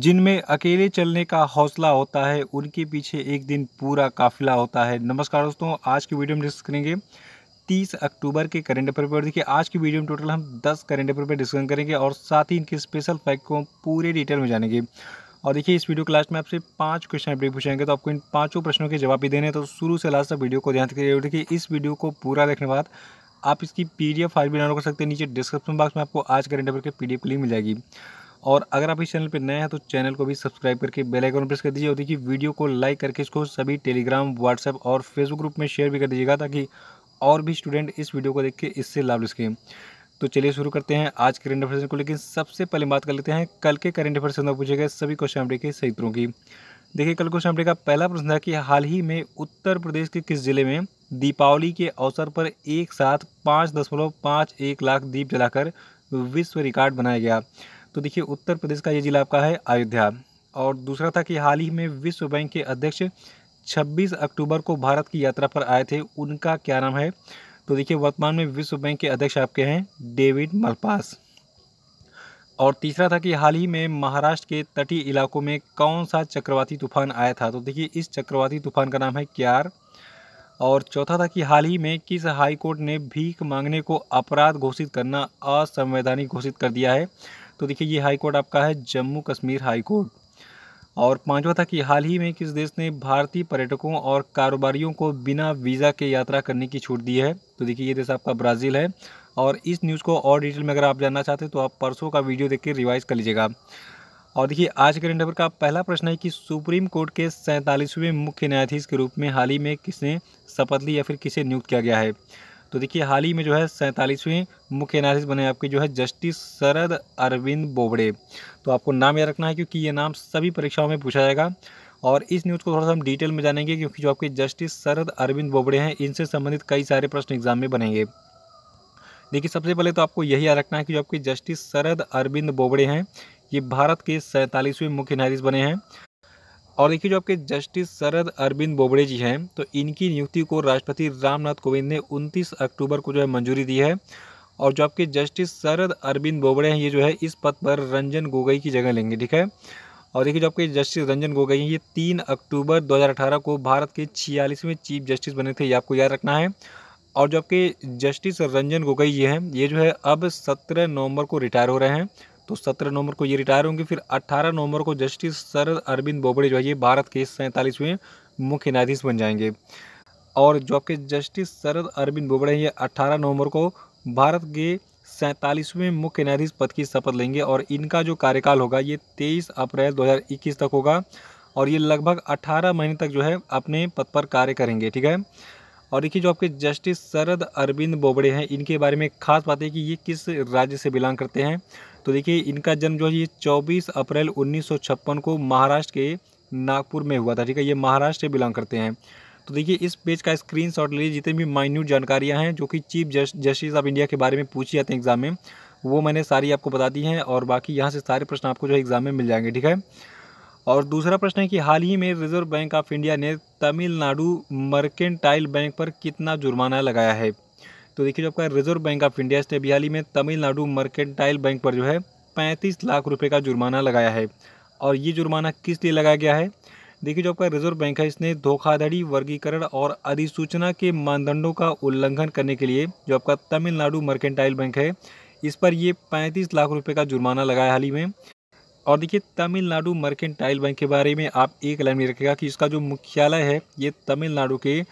जिनमें अकेले चलने का हौसला होता है उनके पीछे एक दिन पूरा काफिला होता है नमस्कार दोस्तों आज की वीडियो में डिस्कस करेंगे 30 अक्टूबर के करंट अफेयर पर देखिए आज की वीडियो में टोटल हम 10 करेंट अफेयर पर डिस्कस करेंगे और साथ ही इनके स्पेशल फैक्ट को पूरे डिटेल में जानेंगे और देखिए इस वीडियो क्लास में आपसे पाँच क्वेश्चन अपडेट पूछेंगे तो आपको इन पाँचों प्रश्नों के जवाब भी देने तो शुरू से लास्ट तक वीडियो को ध्यान रखिए देखिए इस वीडियो को पूरा देखने बाद आप इसकी पी डी फाइल भी डाउनलोड कर सकते हैं नीचे डिस्क्रिप्शन बॉक्स में आपको आज करंट अफेयर के पी डी लिंक मिल जाएगी और अगर आप इस चैनल पर नए हैं तो चैनल को भी सब्सक्राइब करके बेल आइकन प्रेस कर दीजिए और देखिए वीडियो को लाइक करके इसको सभी टेलीग्राम व्हाट्सएप और फेसबुक ग्रुप में शेयर भी कर दीजिएगा ताकि और भी स्टूडेंट इस वीडियो को देख के इससे लाभ ले सकें तो चलिए शुरू करते हैं आज करंट अफेयर को लेकिन सबसे पहले बात कर लेते हैं कल के करंट अफेयर्स में पूछे गए सभी क्वेश्चन अपडे के सही उत्तरों की देखिए कल क्वेश्चन अपडे का पहला प्रश्न था कि हाल ही में उत्तर प्रदेश के किस जिले में दीपावली के अवसर पर एक साथ पाँच दशमलव पाँच एक लाख दीप जलाकर विश्व रिकॉर्ड बनाया गया तो देखिए उत्तर प्रदेश का ये जिला आपका है अयोध्या और दूसरा था कि हाल ही में विश्व बैंक के अध्यक्ष 26 अक्टूबर को भारत की यात्रा पर आए थे उनका क्या नाम है तो देखिए वर्तमान में विश्व बैंक के अध्यक्ष आपके हैं डेविड मलपास और तीसरा था कि हाल ही में महाराष्ट्र के तटीय इलाकों में कौन सा चक्रवाती तूफान आया था तो देखिए इस चक्रवाती तूफान का नाम है क्यार और चौथा था कि हाल ही में किस हाईकोर्ट ने भीख मांगने को अपराध घोषित करना असंवैधानिक घोषित कर दिया है तो देखिए ये हाई कोर्ट आपका है जम्मू कश्मीर हाई कोर्ट और पांचवा था कि हाल ही में किस देश ने भारतीय पर्यटकों और कारोबारियों को बिना वीज़ा के यात्रा करने की छूट दी है तो देखिए ये देश आपका ब्राज़ील है और इस न्यूज़ को और डिटेल में अगर आप जानना चाहते हैं तो आप परसों का वीडियो देख के रिवाइज़ कर लीजिएगा और देखिए आज के रेंडवर का पहला प्रश्न है कि सुप्रीम कोर्ट के सैंतालीसवें मुख्य न्यायाधीश के रूप में हाल ही में किसने शपथ ली या फिर किसे नियुक्त किया गया है तो देखिए हाल ही में जो है सैंतालीसवें मुख्य न्यायाधीश बने आपके जो है जस्टिस शरद अरविंद बोबड़े तो आपको नाम याद रखना है क्योंकि ये नाम सभी परीक्षाओं में पूछा जाएगा और इस न्यूज़ को थोड़ा सा हम डिटेल में जानेंगे क्योंकि जो आपके जस्टिस शरद अरविंद बोबड़े हैं इनसे संबंधित कई सारे प्रश्न एग्जाम में बनेंगे देखिए सबसे पहले तो आपको यही याद रखना है कि जो आपके जस्टिस शरद अरविंद बोबड़े हैं ये भारत के सैंतालीसवें मुख्य न्यायाधीश बने हैं और देखिए जो आपके जस्टिस शरद अरविंद बोबड़े जी हैं तो इनकी नियुक्ति को राष्ट्रपति रामनाथ कोविंद ने 29 अक्टूबर को जो है मंजूरी दी है और जो आपके जस्टिस शरद अरविंद बोबड़े हैं ये जो है इस पद पर रंजन गोगोई की जगह लेंगे ठीक है और देखिए जो आपके जस्टिस रंजन गोगोई हैं ये तीन अक्टूबर दो को भारत के छियालीसवें चीफ जस्टिस बने थे ये आपको याद रखना है और जो आपके जस्टिस रंजन गोगोई ये हैं ये जो है अब सत्रह नवम्बर को रिटायर हो रहे हैं तो सत्रह नवंबर को ये रिटायर होंगे फिर अट्ठारह नवंबर को जस्टिस सर अरविंद बोबड़े जो है ये भारत के सैंतालीसवें मुख्य न्यायाधीश बन जाएंगे और जो आपके जस्टिस शरद अरविंद बोबड़े हैं ये 18 नवंबर को भारत के सैंतालीसवें मुख्य न्यायाधीश पद की शपथ लेंगे और इनका जो कार्यकाल होगा ये 23 अप्रैल 2021 तक होगा और ये लगभग 18 महीने तक जो है अपने पद पर कार्य करेंगे ठीक है और देखिए जो आपके जस्टिस शरद अरविंद बोबड़े हैं इनके बारे में खास बात है कि ये किस राज्य से बिलोंग करते हैं तो देखिए इनका जन्म जो है ये चौबीस अप्रैल उन्नीस को महाराष्ट्र के नागपुर में हुआ था ठीक है ये महाराष्ट्र से बिलोंग करते हैं तो देखिए इस पेज का स्क्रीन शॉट लीजिए जितनी भी माइन्यूट जानकारियाँ हैं जो कि चीफ जस्टिस ऑफ इंडिया के बारे में पूछी जाती हैं एग्जाम में वो मैंने सारी आपको बता दी हैं और बाकी यहाँ से सारे प्रश्न आपको जो है एग्जाम में मिल जाएंगे ठीक है और दूसरा प्रश्न है कि हाल ही में रिजर्व बैंक ऑफ इंडिया ने तमिलनाडु मर्केंटाइल बैंक पर कितना जुर्माना लगाया है तो देखिए जो आपका रिजर्व बैंक ऑफ इंडिया इसने हाल ही में तमिलनाडु मर्केंटाइल बैंक पर जो है पैंतीस लाख रुपये का जुर्माना लगाया है और ये जुर्माना किस लिए लगाया गया है देखिए जो आपका रिजर्व बैंक है इसने धोखाधड़ी वर्गीकरण और अधिसूचना के मानदंडों का उल्लंघन करने के लिए जो आपका तमिलनाडु मर्केंटाइल बैंक है इस पर ये पैंतीस लाख रुपये का जुर्माना लगाया हाल ही में और देखिए तमिलनाडु मर्केंटाइल बैंक के बारे में आप एक लाइन में रखेगा कि इसका जो मुख्यालय है ये तमिलनाडु के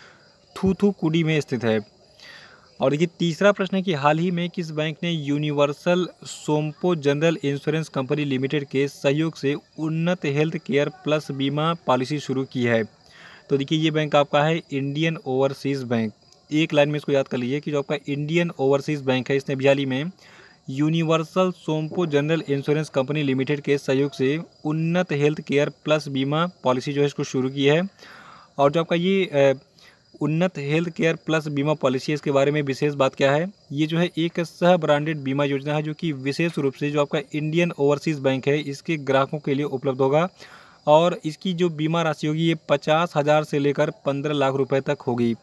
थूथुकुडी में स्थित है और देखिए तीसरा प्रश्न है कि हाल ही में किस बैंक ने Universal Sompo General Insurance Company Limited के सहयोग से उन्नत हेल्थ केयर प्लस बीमा पॉलिसी शुरू की है तो देखिए ये बैंक आपका है इंडियन ओवरसीज़ बैंक एक लाइन में इसको याद कर लीजिए कि जो आपका इंडियन ओवरसीज़ बैंक है इसने बिहाली में Universal Sompo General Insurance Company Limited के सहयोग से उन्नत हेल्थ केयर प्लस बीमा पॉलिसी जो है इसको शुरू की है और जो आपका ये उन्नत हेल्थ केयर प्लस बीमा पॉलिसी इसके बारे में विशेष बात क्या है ये जो है एक सह ब्रांडेड बीमा योजना है जो कि विशेष रूप से जो आपका इंडियन ओवरसीज़ बैंक है इसके ग्राहकों के लिए उपलब्ध होगा और इसकी जो बीमा राशि होगी ये पचास हज़ार से लेकर पंद्रह लाख रुपए तक होगी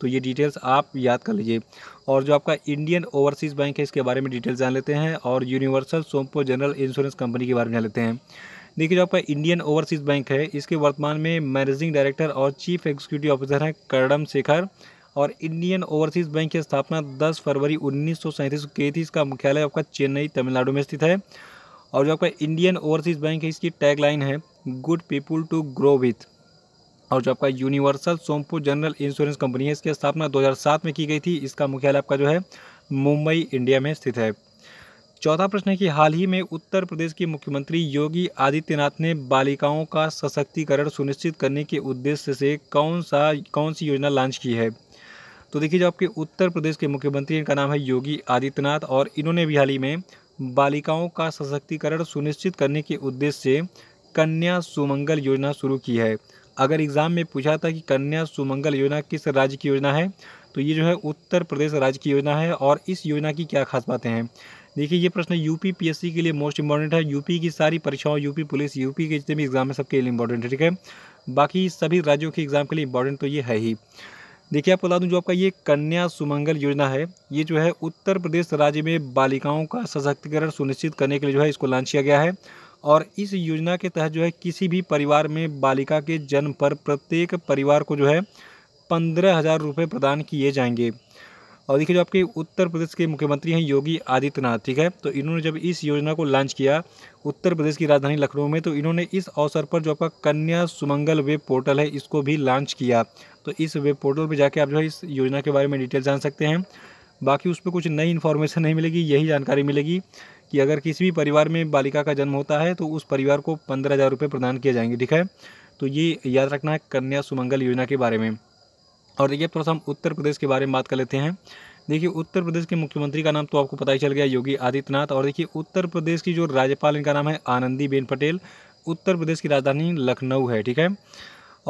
तो ये डिटेल्स आप याद कर लीजिए और जो आपका इंडियन ओवरसीज़ बैंक है इसके बारे में डिटेल्स जान लेते हैं और Universal Sompo General Insurance Company के बारे में जान लेते हैं देखिए जो आपका इंडियन ओवरसीज बैंक है इसके वर्तमान में मैनेजिंग डायरेक्टर और चीफ एग्जीक्यूटिव ऑफिसर हैं कर्डम शेखर और इंडियन ओवरसीज बैंक की स्थापना 10 फरवरी उन्नीस सौ की थी इसका मुख्यालय आपका चेन्नई तमिलनाडु में स्थित है और जो आपका इंडियन ओवरसीज बैंक है इसकी टैगलाइन है good people to grow with और जो आपका Universal Sompo General Insurance Company है इसकी स्थापना 2007 में की गई थी इसका मुख्यालय आपका जो है मुंबई इंडिया में स्थित है चौथा प्रश्न है कि हाल ही में उत्तर प्रदेश के मुख्यमंत्री योगी आदित्यनाथ ने बालिकाओं का सशक्तिकरण सुनिश्चित करने के उद्देश्य से कौन सा कौन सी योजना लॉन्च की है तो देखिए जो आपके उत्तर प्रदेश के मुख्यमंत्री इनका नाम है योगी आदित्यनाथ और इन्होंने भी हाल ही में बालिकाओं का सशक्तिकरण सुनिश्चित करने के उद्देश्य से कन्या सुमंगल योजना शुरू की है अगर एग्ज़ाम में पूछा था कि कन्या सुमंगल योजना किस राज्य की योजना है तो ये जो है उत्तर प्रदेश राज्य की योजना है और इस योजना की क्या खास बातें हैं देखिए ये प्रश्न यूपी पीएससी के लिए मोस्ट इंपॉर्टेंट है यूपी की सारी परीक्षाओं यूपी पुलिस यूपी के जितने भी एग्जाम है सबके लिए इंपॉर्टेंट है ठीक है बाकी सभी राज्यों के एग्जाम के लिए इंपॉर्टेंट तो ये है ही देखिए आपको बता दूँ जो आपका ये कन्या सुमंगल योजना है ये जो है उत्तर प्रदेश राज्य में बालिकाओं का सशक्तिकरण सुनिश्चित करने के लिए जो है इसको लॉन्च किया गया है और इस योजना के तहत जो है किसी भी परिवार में बालिका के जन्म पर प्रत्येक परिवार को जो है पंद्रह हज़ार रुपये प्रदान किए जाएंगे और देखिए जो आपके उत्तर प्रदेश के मुख्यमंत्री हैं योगी आदित्यनाथ ठीक है तो इन्होंने जब इस योजना को लॉन्च किया उत्तर प्रदेश की राजधानी लखनऊ में तो इन्होंने इस अवसर पर जो आपका कन्या सुमंगल वेब पोर्टल है इसको भी लॉन्च किया तो इस वेब पोर्टल पर जाके आप जो है इस योजना के बारे में डिटेल जान सकते हैं बाकी उस पर कुछ नई इन्फॉर्मेशन नहीं मिलेगी यही जानकारी मिलेगी कि अगर किसी भी परिवार में बालिका का जन्म होता है तो उस परिवार को पंद्रह हज़ार रुपये प्रदान किए जाएंगे ठीक है तो ये याद रखना है कन्या सुमंगल योजना के बारे में और देखिए थोड़ा सा हम उत्तर प्रदेश के बारे में बात कर लेते हैं देखिए उत्तर प्रदेश के मुख्यमंत्री का नाम तो आपको पता ही चल गया योगी आदित्यनाथ और देखिए उत्तर प्रदेश की जो राज्यपाल इनका नाम है आनंदीबेन पटेल उत्तर प्रदेश की राजधानी लखनऊ है ठीक है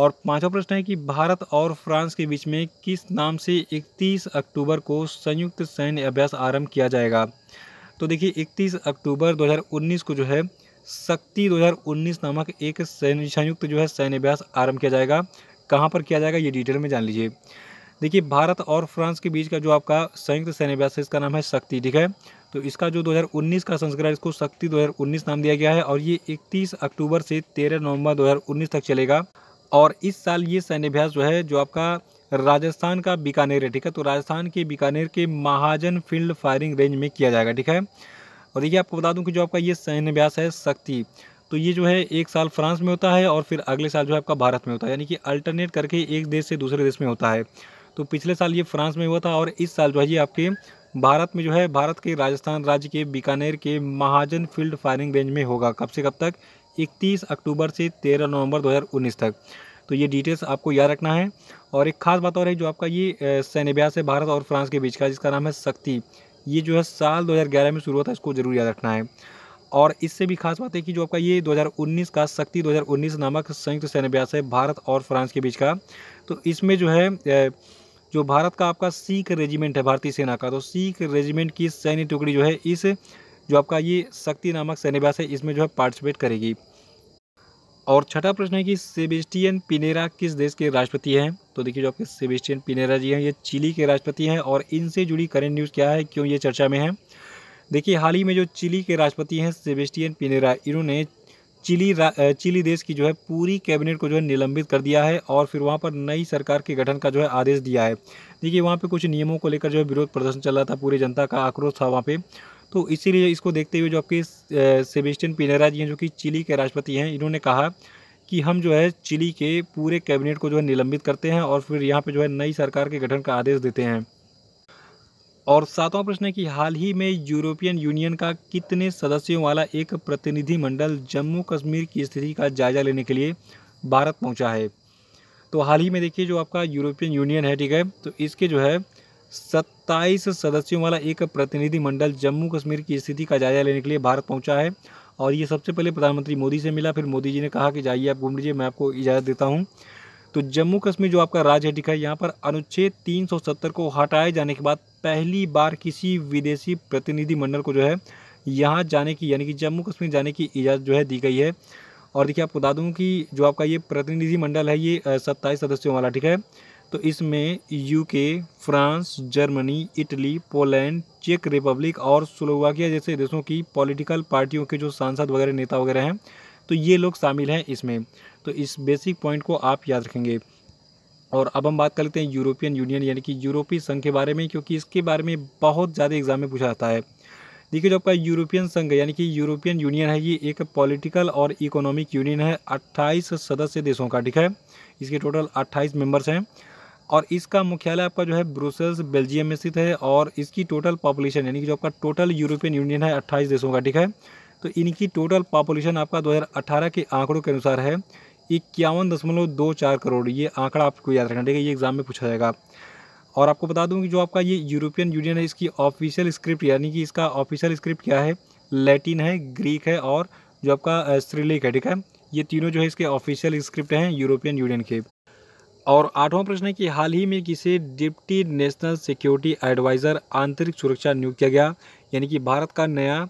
और पांचवा प्रश्न है कि भारत और फ्रांस के बीच में किस नाम से 31 अक्टूबर को संयुक्त सैन्य अभ्यास आरंभ किया जाएगा तो देखिए 31 अक्टूबर 2019 को जो है शक्ति 2019 नामक एक सैन्य संयुक्त जो है सैन्य अभ्यास आरंभ किया जाएगा कहाँ पर किया जाएगा ये डिटेल में जान लीजिए देखिए भारत और फ्रांस के बीच का जो आपका संयुक्त सैन्यभ्यास है इसका नाम है शक्ति ठीक है तो इसका जो 2019 का संस्करण इसको शक्ति 2019 नाम दिया गया है और ये 31 अक्टूबर से 13 नवंबर 2019 तक चलेगा और इस साल ये सैन्यभ्यास जो है जो आपका राजस्थान का बीकानेर है ठीक है तो राजस्थान के बीकानेर के महाजन फील्ड फायरिंग रेंज में किया जाएगा ठीक है और देखिए आपको बता दूँ कि जो आपका ये सैन्यभ्यास है शक्ति तो ये जो है एक साल फ्रांस में होता है और फिर अगले साल जो है आपका भारत में होता है यानी कि अल्टरनेट करके एक देश से दूसरे देश में होता है तो पिछले साल ये फ्रांस में हुआ था और इस साल जो है ये आपके भारत में जो है भारत के राजस्थान राज्य के बीकानेर के महाजन फील्ड फायरिंग रेंज में होगा कब से कब तक 31 अक्टूबर से 13 नवंबर 2019 तक तो ये डिटेल्स आपको याद रखना है और एक ख़ास बात और है जो आपका ये सैन्यभ्यास है भारत और फ्रांस के बीच का जिसका नाम है शक्ति ये जो है साल 2011 में शुरू हुआ था इसको ज़रूर याद रखना है और इससे भी खास बात है कि जो आपका ये 2019 का शक्ति 2019 नामक संयुक्त सैन्य अभ्यास है भारत और फ्रांस के बीच का तो इसमें जो है जो भारत का आपका सीख रेजिमेंट है भारतीय सेना का तो सीख रेजिमेंट की सैन्य टुकड़ी जो है इस जो आपका ये शक्ति नामक अभ्यास है इसमें जो है पार्टिसिपेट करेगी और छठा प्रश्न है कि सेबेस्टियन पिनेरा किस देश के राष्ट्रपति हैं तो देखिए जो आपके सेबेस्टियन पिनेरा जी हैं ये चिली के राष्ट्रपति हैं और इनसे जुड़ी करेंट न्यूज़ क्या है क्यों ये चर्चा में है देखिए हाल ही में जो चिली के राष्ट्रपति हैं सेबेस्टियन पिनेरा इन्होंने चिली चिली देश की जो है पूरी कैबिनेट को जो है निलंबित कर दिया है और फिर वहाँ पर नई सरकार के गठन का जो है आदेश दिया है देखिए वहाँ पे कुछ नियमों को लेकर जो है विरोध प्रदर्शन चल रहा था पूरी जनता का आक्रोश था वहाँ पे तो इसीलिए इसको देखते हुए जो आपके सेबेस्टियन पिनेरा जी हैं जो कि चिली के राष्ट्रपति हैं इन्होंने कहा कि हम जो है चिली के पूरे कैबिनेट को जो है निलंबित करते हैं और फिर यहाँ पर जो है नई सरकार के गठन का आदेश देते हैं और सातवां प्रश्न है कि हाल ही में यूरोपियन यूनियन का कितने सदस्यों वाला एक प्रतिनिधिमंडल जम्मू कश्मीर की स्थिति का जायजा लेने के लिए भारत पहुंचा है तो हाल ही में देखिए जो आपका यूरोपियन यूनियन है ठीक है तो इसके जो है सत्ताईस सदस्यों वाला एक प्रतिनिधिमंडल जम्मू कश्मीर की स्थिति का जायजा लेने के लिए भारत पहुँचा है और ये सबसे पहले प्रधानमंत्री मोदी से मिला फिर मोदी जी ने कहा कि जाइए आप घूम लीजिए मैं आपको इजाज़त देता हूँ तो जम्मू कश्मीर जो आपका राज्य है ठीक है यहाँ पर अनुच्छेद 370 को हटाए जाने के बाद पहली बार किसी विदेशी प्रतिनिधिमंडल को जो है यहाँ जाने की यानी कि जम्मू कश्मीर जाने की इजाज़त जो है दी गई है और देखिए आपको बता दूँ कि जो आपका ये प्रतिनिधिमंडल है ये सत्ताईस सदस्यों वाला ठीक है तो इसमें UK France Germany Italy Poland चेक रिपब्लिक और स्लोवाकिया जैसे देशों की पॉलिटिकल पार्टियों के जो सांसद वगैरह नेता वगैरह हैं तो ये लोग शामिल हैं इसमें तो इस बेसिक पॉइंट को आप याद रखेंगे और अब हम बात कर लेते हैं यूरोपियन यूनियन यानी कि यूरोपीय संघ के बारे में क्योंकि इसके बारे में बहुत ज़्यादा एग्जाम में पूछा जाता है देखिए जो आपका यूरोपियन संघ यानी कि यूरोपियन यूनियन है ये एक पॉलिटिकल और इकोनॉमिक यूनियन है 28 सदस्य देशों का ठीक है इसके टोटल 28 मेंबर्स हैं और इसका मुख्यालय आपका जो है ब्रुसेल्स बेल्जियम में स्थित है और इसकी टोटल पॉपुलेशन यानी कि जो आपका टोटल यूरोपियन यूनियन है अट्ठाईस देशों का ठीक है तो इनकी टोटल पॉपुलेशन आपका दो के आंकड़ों के अनुसार है इक्यावन दशमलव दो चार करोड़ ये आंकड़ा आपको याद रखना ठीक है ये एग्ज़ाम में पूछा जाएगा और आपको बता दूँ कि जो आपका ये यूरोपियन यूनियन है इसकी ऑफिशियल स्क्रिप्ट यानी कि इसका ऑफिशियल स्क्रिप्ट क्या है लैटिन है ग्रीक है और जो आपका स्त्रीलिक है ठीक है ये तीनों जो है इसके ऑफिशियल स्क्रिप्ट हैं यूरोपियन यूनियन के और आठवां प्रश्न है कि हाल ही में किसे डिप्टी नेशनल सिक्योरिटी एडवाइज़र आंतरिक सुरक्षा नियुक्त किया गया यानी कि भारत का नया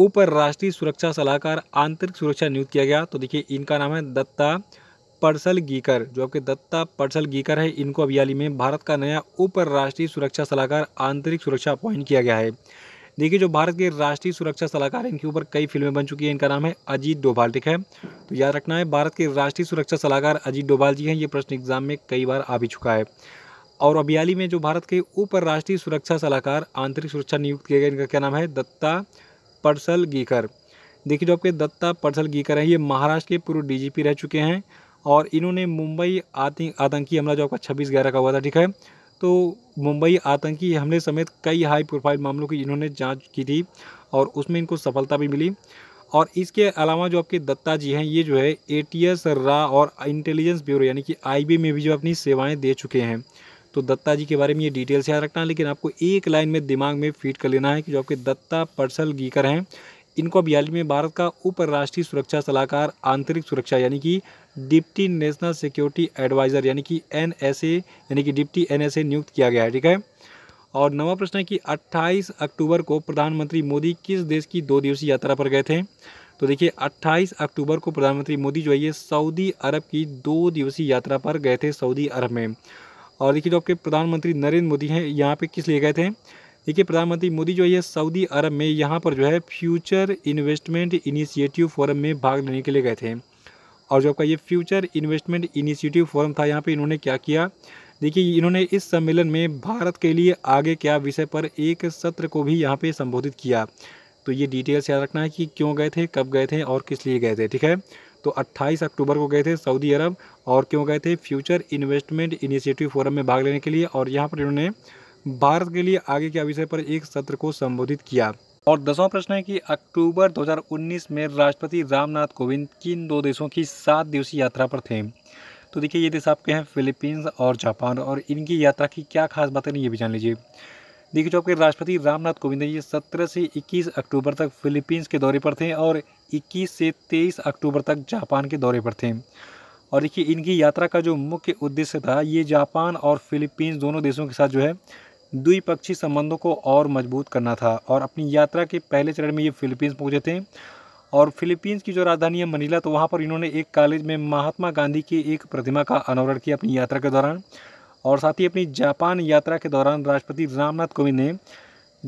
ऊपर राष्ट्रीय सुरक्षा सलाहकार आंतरिक सुरक्षा नियुक्त किया गया तो देखिए इनका नाम है दत्ता पर्सल गीकर जो आपके दत्ता पर्सल गीकर है इनको अभी हाल ही में भारत का नया उप राष्ट्रीय सुरक्षा सलाहकार आंतरिक सुरक्षा अपॉइंट किया गया है देखिए जो भारत के राष्ट्रीय सुरक्षा सलाहकार इनके ऊपर कई फिल्में बन चुकी हैं इनका नाम है अजीत डोभाल ठीक है तो याद रखना है भारत के राष्ट्रीय सुरक्षा सलाहकार अजीत डोभाल जी हैं ये प्रश्न एग्जाम में कई बार आ भी चुका है और अभियाली में जो भारत के उप राष्ट्रीय सुरक्षा सलाहकार आंतरिक सुरक्षा नियुक्त किया गया इनका क्या नाम है दत्ता परसल गीकर देखिए जो आपके दत्ता परसल गीकर हैं ये महाराष्ट्र के पूर्व डीजीपी रह चुके हैं और इन्होंने मुंबई आतंकी हमला जो आपका छब्बीस ग्यारह का हुआ था ठीक है तो मुंबई आतंकी हमले समेत कई हाई प्रोफाइल मामलों की इन्होंने जाँच की थी और उसमें इनको सफलता भी मिली और इसके अलावा जो आपके दत्ता जी हैं ये जो है एटीएस रा और इंटेलिजेंस ब्यूरो यानी कि आईबी में भी जो अपनी सेवाएं दे चुके हैं तो दत्ता जी के बारे में ये डिटेल्स याद रखना है लेकिन आपको एक लाइन में दिमाग में फीट कर लेना है कि जो आपके दत्ता पर्सल गीकर हैं इनको अब में भारत का उपराष्ट्रीय सुरक्षा सलाहकार आंतरिक सुरक्षा यानी कि डिप्टी नेशनल सिक्योरिटी एडवाइज़र यानी कि एन यानी कि डिप्टी एन नियुक्त किया गया है ठीक है और नवा प्रश्न है कि 28 अक्टूबर को प्रधानमंत्री मोदी किस देश की दो दिवसीय यात्रा पर गए थे तो देखिए 28 अक्टूबर को प्रधानमंत्री मोदी जो है ये सऊदी अरब की दो दिवसीय यात्रा पर गए थे सऊदी अरब में और देखिए जो आपके प्रधानमंत्री नरेंद्र मोदी हैं यहाँ पे किस लिए गए थे देखिए प्रधानमंत्री मोदी जो है सऊदी अरब में यहाँ पर जो है फ्यूचर इन्वेस्टमेंट इनिशिएटिव फोरम में भाग लेने के लिए गए थे और जो आपका ये फ्यूचर इन्वेस्टमेंट इनिशिएटिव फोरम था यहाँ पर इन्होंने क्या किया देखिए इन्होंने इस सम्मेलन में भारत के लिए आगे क्या विषय पर एक सत्र को भी यहाँ पर संबोधित किया तो ये डिटेल्स याद रखना है कि क्यों गए थे कब गए थे और किस लिए गए थे ठीक है तो 28 अक्टूबर को गए थे सऊदी अरब और क्यों गए थे फ्यूचर इन्वेस्टमेंट इनिशिएटिव फोरम में भाग लेने के लिए और यहाँ पर इन्होंने भारत के लिए आगे के विषय पर एक सत्र को संबोधित किया और दसवां प्रश्न है कि अक्टूबर 2019 में राष्ट्रपति रामनाथ कोविंद किन दो देशों की सात दिवसीय यात्रा पर थे तो देखिए ये देश आपके हैं फिलीपींस और जापान और इनकी यात्रा की क्या खास बातें नहीं ये भी जान लीजिए देखिए जो आपके राष्ट्रपति रामनाथ कोविंद ये 17 से 21 अक्टूबर तक फिलीपींस के दौरे पर थे और 21 से 23 अक्टूबर तक जापान के दौरे पर थे और देखिए इनकी यात्रा का जो मुख्य उद्देश्य था ये जापान और फिलीपींस दोनों देशों के साथ जो है द्विपक्षीय संबंधों को और मजबूत करना था और अपनी यात्रा के पहले चरण में ये फिलीपींस पहुँचे थे और फिलीपींस की जो राजधानी है मनीला तो वहाँ पर इन्होंने एक कॉलेज में महात्मा गांधी की एक प्रतिमा का अनावरण किया अपनी यात्रा के दौरान और साथ ही अपनी जापान यात्रा के दौरान राष्ट्रपति रामनाथ कोविंद ने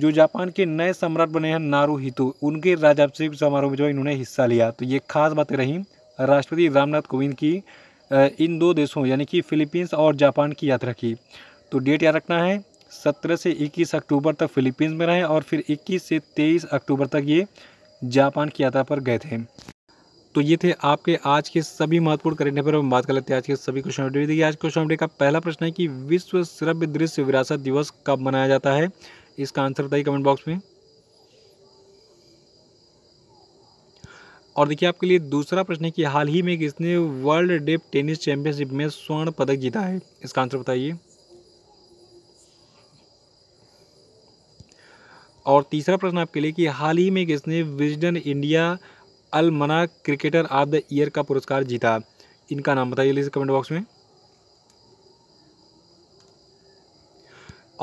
जो जापान के नए सम्राट बने हैं नारू हितो उनके राजाभिषेक समारोह में जो इन्होंने हिस्सा लिया तो ये खास बातें रहीं राष्ट्रपति रामनाथ कोविंद की इन दो देशों यानी कि फिलीपींस और जापान की यात्रा की तो डेट याद रखना है सत्रह से इक्कीस अक्टूबर तक फिलीपींस में रहें और फिर इक्कीस से तेईस अक्टूबर तक ये जापान की यात्रा पर गए थे तो ये थे आपके आज के सभी महत्वपूर्ण करेंट अफेयर में बात कर लेते हैं आज के सभी क्वेश्चन अपडेट देखिए आज क्वेश्चन अपडेट का पहला प्रश्न है कि विश्व श्रव्य दृश्य विरासत दिवस कब मनाया जाता है इसका आंसर बताइए कमेंट बॉक्स में और देखिए आपके लिए दूसरा प्रश्न है कि हाल ही में किसने वर्ल्ड डेप टेनिस चैंपियनशिप में स्वर्ण पदक जीता है इसका आंसर बताइए और तीसरा प्रश्न आपके लिए कि हाल ही में किसने Wisden India Almanack cricketer of the year का पुरस्कार जीता इनका नाम बताइए प्लीज़ कमेंट बॉक्स में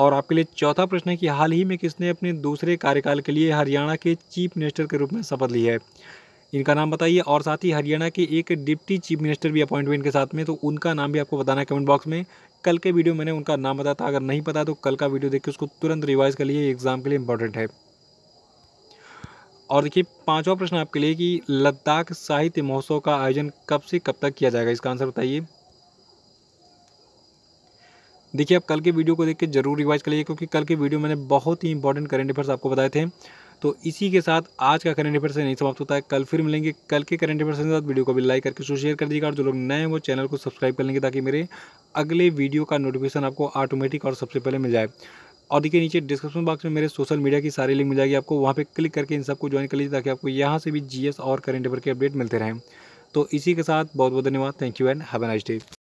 और आपके लिए चौथा प्रश्न है कि हाल ही में किसने अपने दूसरे कार्यकाल के लिए हरियाणा के चीफ मिनिस्टर के रूप में शपथ ली है इनका नाम बताइए और साथ ही हरियाणा के एक डिप्टी चीफ मिनिस्टर भी अपॉइंटमेंट के साथ में तो उनका नाम भी आपको बताना है कमेंट बॉक्स में कल के वीडियो मैंने उनका नाम बताया था अगर नहीं पता तो कल का वीडियो देखिए उसको तुरंत रिवाइज़ कर लिए एग्ज़ाम के लिए इंपॉर्टेंट है और देखिए पांचवा प्रश्न आपके लिए कि लद्दाख साहित्य महोत्सव का आयोजन कब से कब तक किया जाएगा इसका आंसर बताइए देखिए आप कल के वीडियो को देख के जरूर रिवाइज कर लीजिए क्योंकि कल के वीडियो मैंने बहुत ही इंपॉर्टेंट करेंट अफेयर्स आपको बताए थे तो इसी के साथ आज का करेंट अफेयर नहीं समाप्त होता है कल फिर मिलेंगे कल के करेंट अफेयर के साथ वीडियो को भी लाइक करके उसको शेयर कर दीजिएगा और जो लोग नए हैं वो चैनल को सब्सक्राइब कर लेंगे ताकि मेरे अगले वीडियो का नोटिफिकेशन आपको ऑटोमेटिक और सबसे पहले मिल जाए और देखिए नीचे डिस्क्रिप्शन बॉक्स में मेरे सोशल मीडिया की सारी लिंक मिल जाएगी आपको वहाँ पर क्लिक करके इन सबको ज्वाइन कर लीजिए ताकि आपको यहाँ से भी जी और करेंट अफेयर के अपडेट मिलते रहें तो इसी के साथ बहुत बहुत धन्यवाद thank you and have a nice day